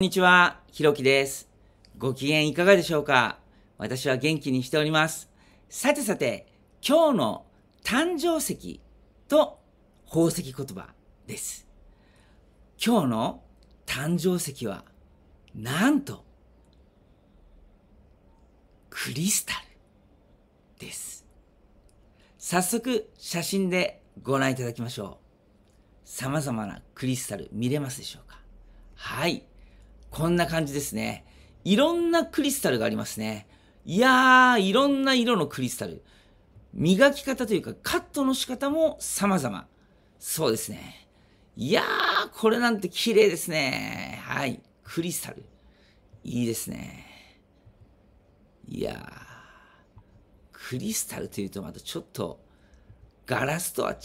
こんにちは、ひろきです。ご機嫌いかがでしょうか私は元気にしております。さてさて、今日の誕生石と宝石言葉です。今日の誕生石は、なんと、クリスタルです。早速、写真でご覧いただきましょう。様々なクリスタル見れますでしょうかはい。こんな感じですね。いろんなクリスタルがありますね。いやー、いろんな色のクリスタル。磨き方というか、カットの仕方も様々。そうですね。いやー、これなんて綺麗ですね。はい。クリスタル。いいですね。いやー、クリスタルというとまたちょっと、ガラスとは違う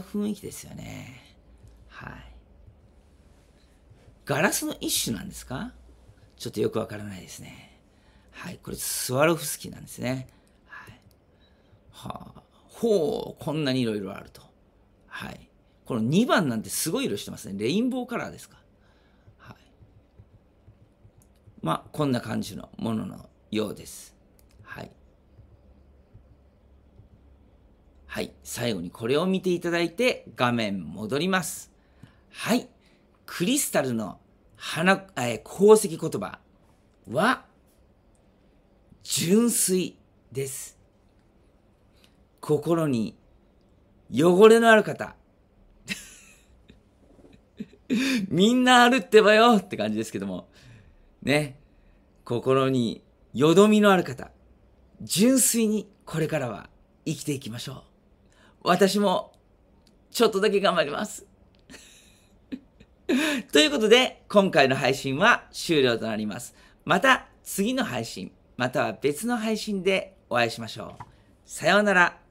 雰囲気ですよね。はい。ガラスの一種なんですかちょっとよくわからないですね。はい。これ、スワロフスキーなんですね。はい。はあ、ほう、こんなにいろいろあると。はい。この2番なんてすごい色してますね。レインボーカラーですか。はい。まあ、こんな感じのもののようです。はい。はい。最後にこれを見ていただいて、画面戻ります。はい。クリスタルの花、えー、宝石言葉は、純粋です。心に汚れのある方。みんなあるってばよって感じですけども。ね。心によどみのある方。純粋にこれからは生きていきましょう。私もちょっとだけ頑張ります。ということで、今回の配信は終了となります。また次の配信、または別の配信でお会いしましょう。さようなら。